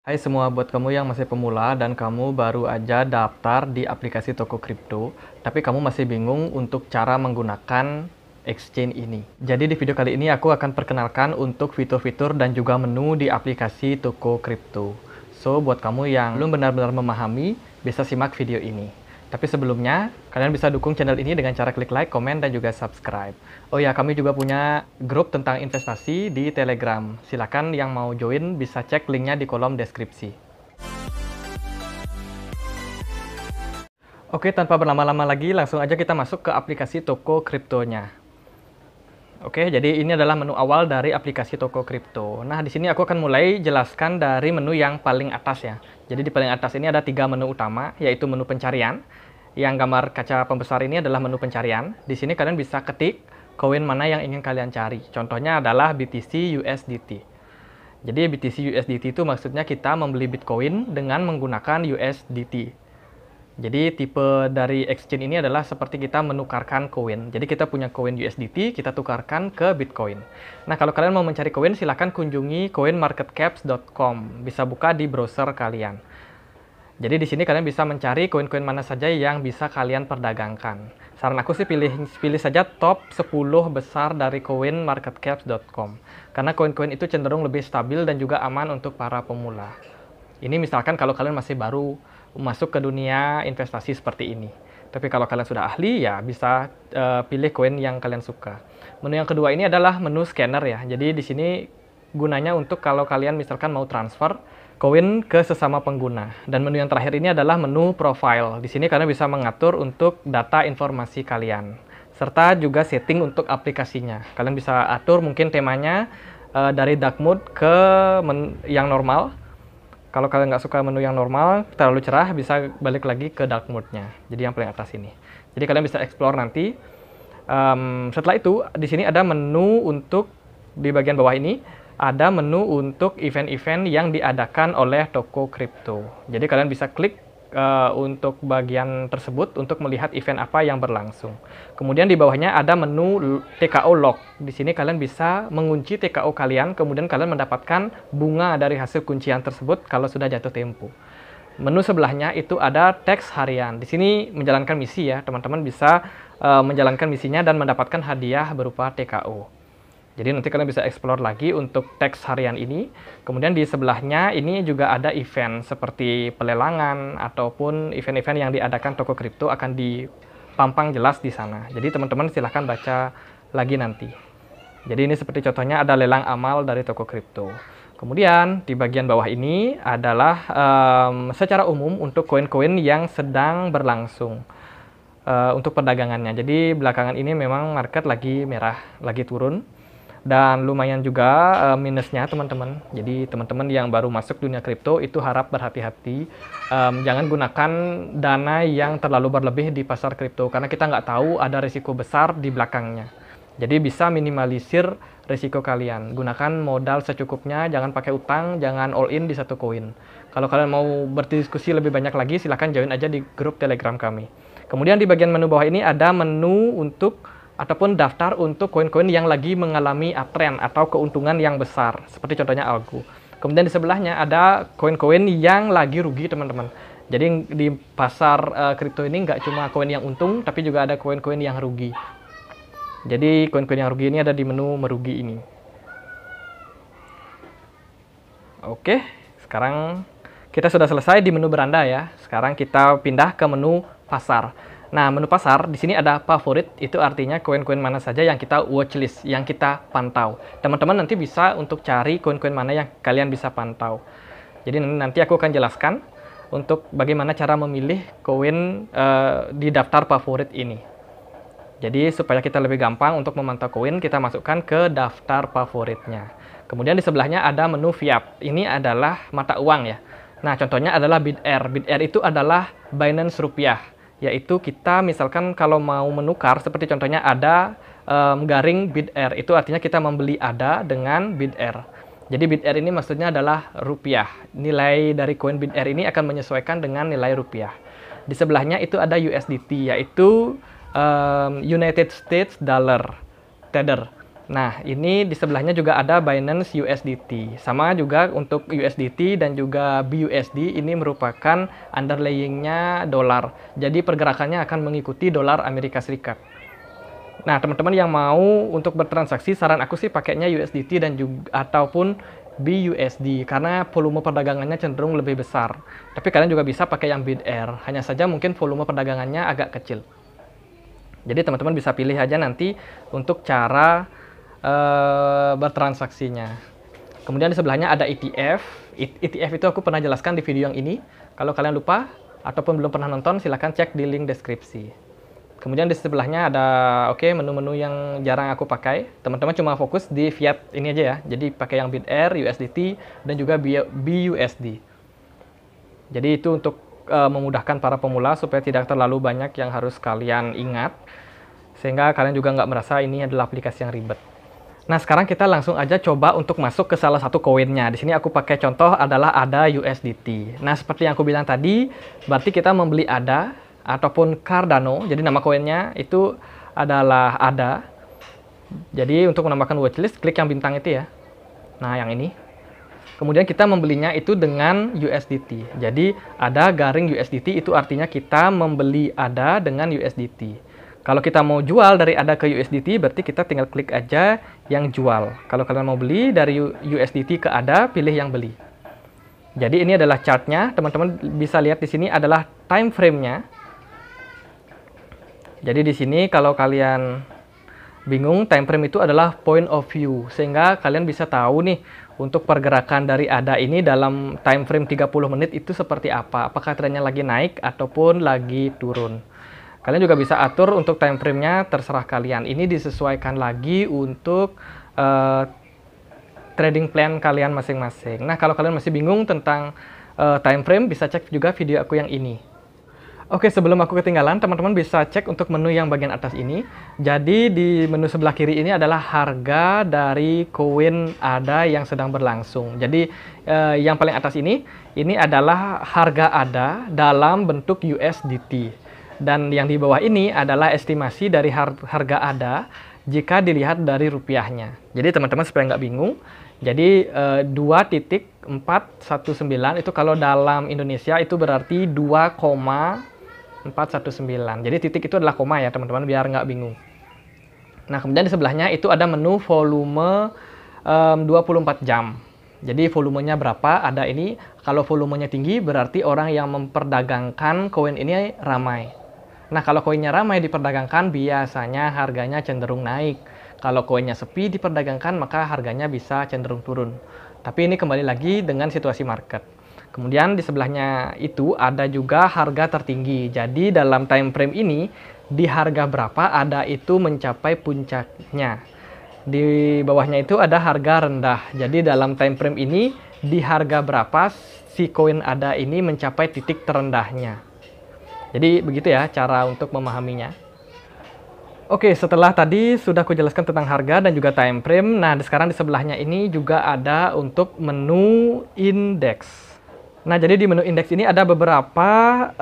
Hai semua, buat kamu yang masih pemula dan kamu baru aja daftar di aplikasi toko kripto, tapi kamu masih bingung untuk cara menggunakan exchange ini. Jadi di video kali ini aku akan perkenalkan untuk fitur-fitur dan juga menu di aplikasi toko kripto. So, buat kamu yang belum benar-benar memahami, bisa simak video ini. Tapi sebelumnya, kalian bisa dukung channel ini dengan cara klik like, komen, dan juga subscribe. Oh ya, kami juga punya grup tentang investasi di Telegram. Silahkan yang mau join bisa cek linknya di kolom deskripsi. Oke, tanpa berlama-lama lagi, langsung aja kita masuk ke aplikasi toko kriptonya. Oke, jadi ini adalah menu awal dari aplikasi toko kripto. Nah, di sini aku akan mulai jelaskan dari menu yang paling atas ya. Jadi di paling atas ini ada tiga menu utama, yaitu menu pencarian. Yang gambar kaca pembesar ini adalah menu pencarian. Di sini kalian bisa ketik koin mana yang ingin kalian cari. Contohnya adalah BTC USDT. Jadi BTC USDT itu maksudnya kita membeli Bitcoin dengan menggunakan USDT. Jadi tipe dari exchange ini adalah seperti kita menukarkan koin. Jadi kita punya koin USDT, kita tukarkan ke Bitcoin. Nah, kalau kalian mau mencari koin, silahkan kunjungi coinmarketcaps.com. Bisa buka di browser kalian. Jadi di sini kalian bisa mencari koin-koin mana saja yang bisa kalian perdagangkan. Saran aku sih pilih pilih saja top 10 besar dari coinmarketcaps.com. Karena koin-koin itu cenderung lebih stabil dan juga aman untuk para pemula. Ini misalkan kalau kalian masih baru masuk ke dunia investasi seperti ini. Tapi kalau kalian sudah ahli ya bisa uh, pilih koin yang kalian suka. Menu yang kedua ini adalah menu scanner ya. Jadi di sini gunanya untuk kalau kalian misalkan mau transfer koin ke sesama pengguna. Dan menu yang terakhir ini adalah menu profile. Di sini kalian bisa mengatur untuk data informasi kalian serta juga setting untuk aplikasinya. Kalian bisa atur mungkin temanya uh, dari dark mode ke yang normal kalau kalian nggak suka menu yang normal, terlalu cerah, bisa balik lagi ke dark mode-nya. Jadi yang paling atas ini. Jadi kalian bisa explore nanti. Um, setelah itu, di sini ada menu untuk di bagian bawah ini ada menu untuk event-event yang diadakan oleh toko kripto. Jadi kalian bisa klik uh, untuk bagian tersebut untuk melihat event apa yang berlangsung. Kemudian di bawahnya ada menu TKO lock. Di sini kalian bisa mengunci TKO kalian, kemudian kalian mendapatkan bunga dari hasil kuncian tersebut kalau sudah jatuh tempo. Menu sebelahnya itu ada teks harian. Di sini menjalankan misi ya, teman-teman bisa uh, menjalankan misinya dan mendapatkan hadiah berupa TKO. Jadi nanti kalian bisa explore lagi untuk teks harian ini. Kemudian di sebelahnya ini juga ada event seperti pelelangan ataupun event-event yang diadakan toko kripto akan dipampang jelas di sana. Jadi teman-teman silahkan baca lagi nanti. Jadi ini seperti contohnya ada lelang amal dari toko kripto. Kemudian di bagian bawah ini adalah um, secara umum untuk koin-koin yang sedang berlangsung uh, untuk perdagangannya. Jadi belakangan ini memang market lagi merah, lagi turun dan lumayan juga uh, minusnya teman-teman. Jadi teman-teman yang baru masuk dunia kripto itu harap berhati-hati, um, jangan gunakan dana yang terlalu berlebih di pasar kripto karena kita nggak tahu ada risiko besar di belakangnya. Jadi bisa minimalisir risiko kalian. Gunakan modal secukupnya, jangan pakai utang, jangan all in di satu koin. Kalau kalian mau berdiskusi lebih banyak lagi, silahkan join aja di grup Telegram kami. Kemudian di bagian menu bawah ini ada menu untuk ataupun daftar untuk koin-koin yang lagi mengalami uptrend atau keuntungan yang besar seperti contohnya algo. Kemudian di sebelahnya ada koin-koin yang lagi rugi teman-teman. Jadi di pasar eh, kripto uh, ini nggak cuma koin yang untung tapi juga ada koin-koin yang rugi. Jadi koin-koin yang rugi ini ada di menu merugi ini. Oke, sekarang kita sudah selesai di menu beranda ya. Sekarang kita pindah ke menu pasar. Nah, menu pasar di sini ada favorit, itu artinya koin-koin mana saja yang kita watchlist, yang kita pantau. Teman-teman nanti bisa untuk cari koin-koin mana yang kalian bisa pantau. Jadi nanti aku akan jelaskan untuk bagaimana cara memilih koin uh, di daftar favorit ini. Jadi supaya kita lebih gampang untuk memantau koin, kita masukkan ke daftar favoritnya. Kemudian di sebelahnya ada menu fiat. Ini adalah mata uang ya. Nah, contohnya adalah BitR. BitR itu adalah Binance Rupiah yaitu kita misalkan kalau mau menukar seperti contohnya ada um, garing bid R itu artinya kita membeli ada dengan bid R. Jadi bid R ini maksudnya adalah rupiah. Nilai dari koin bid R ini akan menyesuaikan dengan nilai rupiah. Di sebelahnya itu ada USDT yaitu um, United States Dollar Tether. Nah, ini di sebelahnya juga ada Binance USDT. Sama juga untuk USDT dan juga BUSD ini merupakan underlayingnya dolar. Jadi pergerakannya akan mengikuti dolar Amerika Serikat. Nah, teman-teman yang mau untuk bertransaksi, saran aku sih pakainya USDT dan juga ataupun BUSD karena volume perdagangannya cenderung lebih besar. Tapi kalian juga bisa pakai yang BDR, hanya saja mungkin volume perdagangannya agak kecil. Jadi teman-teman bisa pilih aja nanti untuk cara Eh, bertransaksinya. Kemudian di sebelahnya ada ETF. ETF itu aku pernah jelaskan di video yang ini. Kalau kalian lupa ataupun belum pernah nonton, silahkan cek di link deskripsi. Kemudian di sebelahnya ada oke okay, menu-menu yang jarang aku pakai. Teman-teman cuma fokus di fiat ini aja ya. Jadi pakai yang BitR, USDT dan juga BUSD. Jadi itu untuk uh, memudahkan para pemula supaya tidak terlalu banyak yang harus kalian ingat sehingga kalian juga nggak merasa ini adalah aplikasi yang ribet. Nah, sekarang kita langsung aja coba untuk masuk ke salah satu koinnya. Di sini aku pakai contoh adalah ADA USDT. Nah, seperti yang aku bilang tadi, berarti kita membeli ADA ataupun Cardano. Jadi nama koinnya itu adalah ADA. Jadi untuk menambahkan watchlist, klik yang bintang itu ya. Nah, yang ini. Kemudian kita membelinya itu dengan USDT. Jadi ada garing USDT itu artinya kita membeli ADA dengan USDT. Kalau kita mau jual dari ADA ke USDT, berarti kita tinggal klik aja yang jual. Kalau kalian mau beli dari USDT ke ADA, pilih yang beli. Jadi ini adalah chartnya, teman-teman bisa lihat di sini adalah time frame-nya. Jadi di sini kalau kalian bingung, time frame itu adalah point of view. Sehingga kalian bisa tahu nih, untuk pergerakan dari ADA ini dalam time frame 30 menit itu seperti apa. Apakah trennya lagi naik ataupun lagi turun. Kalian juga bisa atur untuk time frame-nya terserah kalian. Ini disesuaikan lagi untuk uh, trading plan kalian masing-masing. Nah, kalau kalian masih bingung tentang uh, time frame, bisa cek juga video aku yang ini. Oke, sebelum aku ketinggalan, teman-teman bisa cek untuk menu yang bagian atas ini. Jadi, di menu sebelah kiri ini adalah harga dari koin ADA yang sedang berlangsung. Jadi, eh, yang paling atas ini, ini adalah harga ADA dalam bentuk USDT. Dan yang di bawah ini adalah estimasi dari harga ada jika dilihat dari rupiahnya. Jadi teman-teman supaya nggak bingung, jadi eh, empat sembilan itu kalau dalam Indonesia itu berarti 2,419. Jadi titik itu adalah koma ya teman-teman biar nggak bingung. Nah kemudian di sebelahnya itu ada menu volume eh, um, 24 jam. Jadi volumenya berapa? Ada ini. Kalau volumenya tinggi berarti orang yang memperdagangkan koin ini ramai. Nah, kalau koinnya ramai diperdagangkan, biasanya harganya cenderung naik. Kalau koinnya sepi diperdagangkan, maka harganya bisa cenderung turun. Tapi ini kembali lagi dengan situasi market. Kemudian di sebelahnya itu ada juga harga tertinggi. Jadi dalam time frame ini di harga berapa ada itu mencapai puncaknya. Di bawahnya itu ada harga rendah. Jadi dalam time frame ini di harga berapa si koin ada ini mencapai titik terendahnya. Jadi begitu ya cara untuk memahaminya. Oke, setelah tadi sudah aku jelaskan tentang harga dan juga time frame. Nah, sekarang di sebelahnya ini juga ada untuk menu index. Nah, jadi di menu index ini ada beberapa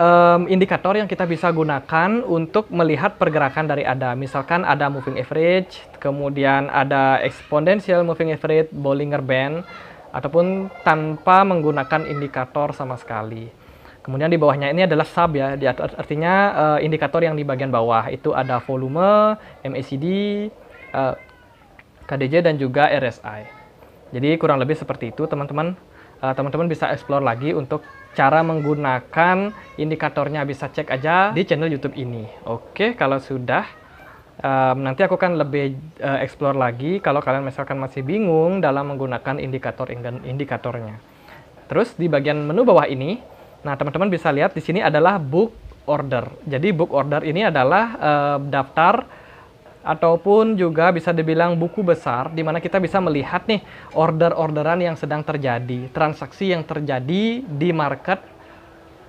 um, indikator yang kita bisa gunakan untuk melihat pergerakan dari ADA. Misalkan ada moving average, kemudian ada exponential moving average, Bollinger Band, ataupun tanpa menggunakan indikator sama sekali. Kemudian di bawahnya ini adalah sub ya, artinya uh, indikator yang di bagian bawah itu ada volume, MACD, uh, eh, KDJ dan juga RSI. Jadi kurang lebih seperti itu teman-teman. Uh, teman-teman bisa explore lagi untuk cara menggunakan indikatornya bisa cek aja di channel YouTube ini. Oke, kalau sudah um, nanti aku akan lebih uh, explore lagi kalau kalian misalkan masih bingung dalam menggunakan indikator indikatornya. Terus di bagian menu bawah ini Nah, teman-teman bisa lihat di sini adalah book order. Jadi book order ini adalah uh, daftar ataupun juga bisa dibilang buku besar di mana kita bisa melihat nih order-orderan yang sedang terjadi, transaksi yang terjadi di market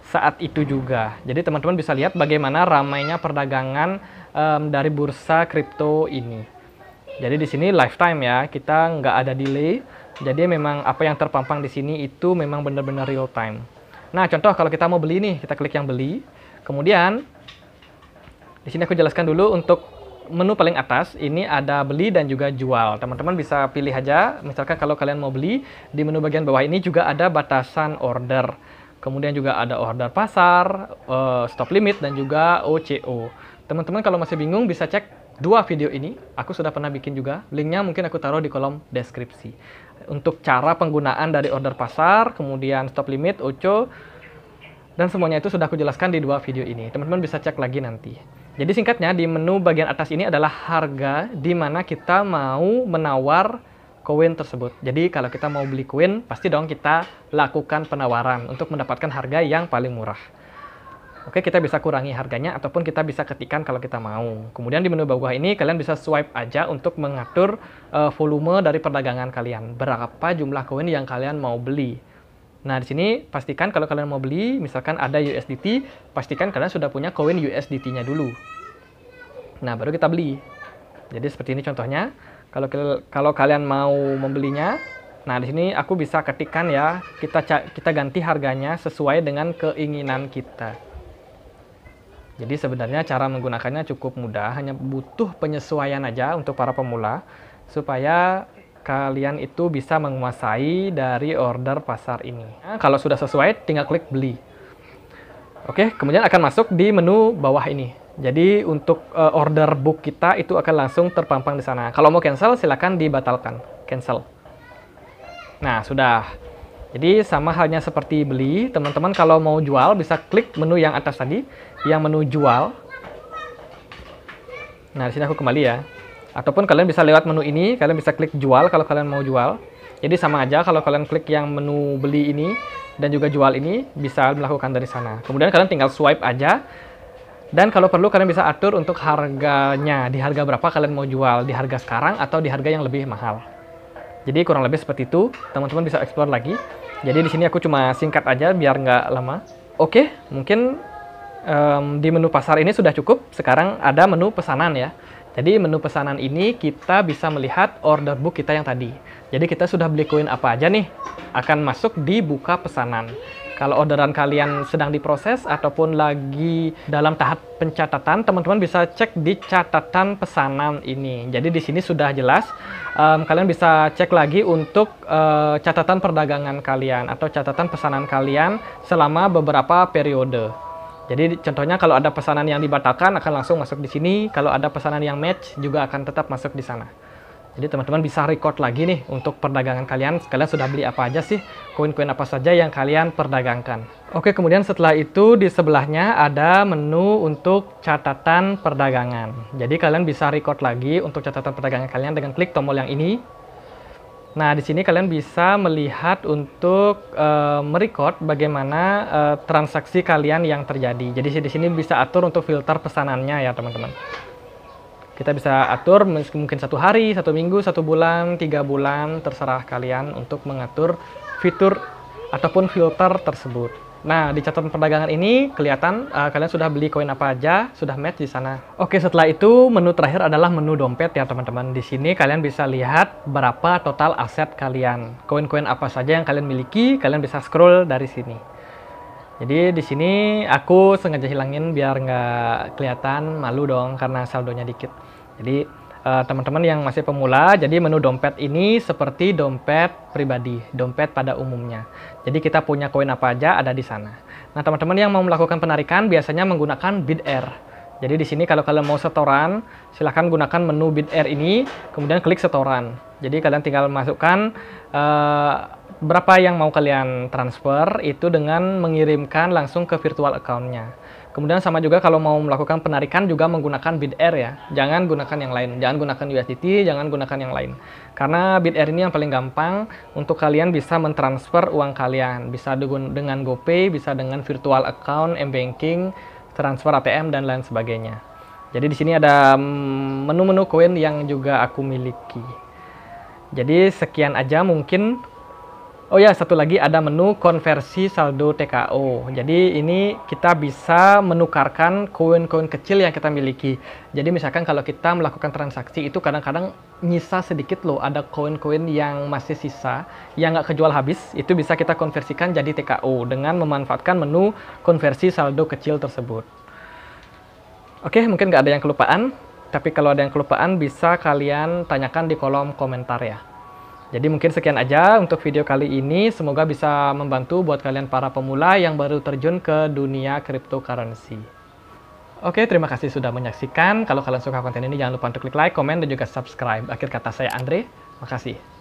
saat itu juga. Jadi teman-teman bisa lihat bagaimana ramainya perdagangan um, dari bursa kripto ini. Jadi di sini lifetime ya, kita nggak ada delay. Jadi memang apa yang terpampang di sini itu memang benar-benar real time. Nah, contoh kalau kita mau beli nih, kita klik yang beli. Kemudian di sini aku jelaskan dulu untuk menu paling atas ini ada beli dan juga jual. Teman-teman bisa pilih aja. Misalkan kalau kalian mau beli di menu bagian bawah ini juga ada batasan order. Kemudian juga ada order pasar, eh, stop limit dan juga OCO. Teman-teman kalau masih bingung bisa cek dua video ini aku sudah pernah bikin juga. Linknya mungkin aku taruh di kolom deskripsi. Untuk cara penggunaan dari order pasar, kemudian stop limit, OCO, dan semuanya itu sudah aku jelaskan di dua video ini. Teman-teman bisa cek lagi nanti. Jadi singkatnya di menu bagian atas ini adalah harga di mana kita mau menawar koin tersebut. Jadi kalau kita mau beli koin, pasti dong kita lakukan penawaran untuk mendapatkan harga yang paling murah. Oke, kita bisa kurangi harganya ataupun kita bisa ketikkan kalau kita mau. Kemudian di menu bawah ini kalian bisa swipe aja untuk mengatur uh, volume dari perdagangan kalian. Berapa jumlah koin yang kalian mau beli. Nah, di sini pastikan kalau kalian mau beli, misalkan ada USDT, pastikan kalian sudah punya koin USDT-nya dulu. Nah, baru kita beli. Jadi seperti ini contohnya. Kalau kalau kalian mau membelinya, Nah, di sini aku bisa ketikkan ya, kita kita ganti harganya sesuai dengan keinginan kita. Jadi sebenarnya cara menggunakannya cukup mudah, hanya butuh penyesuaian aja untuk para pemula supaya kalian itu bisa menguasai dari order pasar ini. Nah, kalau sudah sesuai, tinggal klik beli. Oke, kemudian akan masuk di menu bawah ini. Jadi untuk uh, order book kita itu akan langsung terpampang di sana. Kalau mau cancel, silakan dibatalkan. Cancel. Nah, sudah. Jadi sama halnya seperti beli, teman-teman kalau mau jual bisa klik menu yang atas tadi yang menu jual. Nah, di sini aku kembali ya. Ataupun kalian bisa lewat menu ini, kalian bisa klik jual kalau kalian mau jual. Jadi sama aja kalau kalian klik yang menu beli ini dan juga jual ini bisa melakukan dari sana. Kemudian kalian tinggal swipe aja dan kalau perlu kalian bisa atur untuk harganya, di harga berapa kalian mau jual, di harga sekarang atau di harga yang lebih mahal. Jadi kurang lebih seperti itu, teman-teman bisa explore lagi. Jadi di sini aku cuma singkat aja biar nggak lama. Oke, mungkin um, di menu pasar ini sudah cukup. Sekarang ada menu pesanan ya. Jadi menu pesanan ini kita bisa melihat order book kita yang tadi. Jadi kita sudah beli koin apa aja nih akan masuk di buka pesanan. Kalau orderan kalian sedang diproses ataupun lagi dalam tahap pencatatan, teman-teman bisa cek di catatan pesanan ini. Jadi di sini sudah jelas, um, kalian bisa cek lagi untuk uh, catatan perdagangan kalian atau catatan pesanan kalian selama beberapa periode. Jadi contohnya kalau ada pesanan yang dibatalkan akan langsung masuk di sini, kalau ada pesanan yang match juga akan tetap masuk di sana. Jadi teman-teman bisa record lagi nih untuk perdagangan kalian, kalian sudah beli apa aja sih, koin-koin apa saja yang kalian perdagangkan. Oke, kemudian setelah itu di sebelahnya ada menu untuk catatan perdagangan. Jadi kalian bisa record lagi untuk catatan perdagangan kalian dengan klik tombol yang ini Nah, di sini kalian bisa melihat untuk merekod eh, merecord bagaimana e, transaksi kalian yang terjadi. Jadi di sini bisa atur untuk filter pesanannya ya, teman-teman. Kita bisa atur mungkin satu hari, satu minggu, satu bulan, tiga bulan, terserah kalian untuk mengatur fitur ataupun filter tersebut. Nah, di catatan perdagangan ini kelihatan uh, kalian sudah beli koin apa aja, sudah match di sana. Oke, setelah itu menu terakhir adalah menu dompet ya teman-teman. Di sini kalian bisa lihat berapa total aset kalian. Koin-koin apa saja yang kalian miliki, kalian bisa scroll dari sini. Jadi di sini aku sengaja hilangin biar nggak kelihatan malu dong karena saldonya dikit. Jadi Eh, teman-teman uh, yang masih pemula, jadi menu dompet ini seperti dompet pribadi, dompet pada umumnya. Jadi kita punya koin apa aja ada di sana. Nah, teman-teman yang mau melakukan penarikan biasanya menggunakan bid air. Jadi di sini kalau kalian mau setoran, silahkan gunakan menu bid air ini, kemudian klik setoran. Jadi kalian tinggal masukkan uh, berapa yang mau kalian transfer itu dengan mengirimkan langsung ke virtual accountnya. nya Kemudian sama juga kalau mau melakukan penarikan juga menggunakan bid air ya. Jangan gunakan yang lain. Jangan gunakan USDT, jangan gunakan yang lain. Karena bid air ini yang paling gampang untuk kalian bisa mentransfer uang kalian. Bisa dengan GoPay, bisa dengan virtual account, m-banking, transfer ATM dan lain sebagainya. Jadi di sini ada mm, menu-menu koin yang juga aku miliki. Jadi sekian aja mungkin Oh ya, satu lagi ada menu konversi saldo TKO. Jadi ini kita bisa menukarkan koin-koin kecil yang kita miliki. Jadi misalkan kalau kita melakukan transaksi itu kadang-kadang nyisa sedikit loh, ada koin-koin yang masih sisa, yang nggak kejual habis, itu bisa kita konversikan jadi TKO dengan memanfaatkan menu konversi saldo kecil tersebut. Oke, mungkin nggak ada yang kelupaan, tapi kalau ada yang kelupaan bisa kalian tanyakan di kolom komentar ya. Jadi mungkin sekian aja untuk video kali ini. Semoga bisa membantu buat kalian para pemula yang baru terjun ke dunia cryptocurrency. Oke, terima kasih sudah menyaksikan. Kalau kalian suka konten ini, jangan lupa untuk klik like, komen, dan juga subscribe. Akhir kata saya Andre, makasih.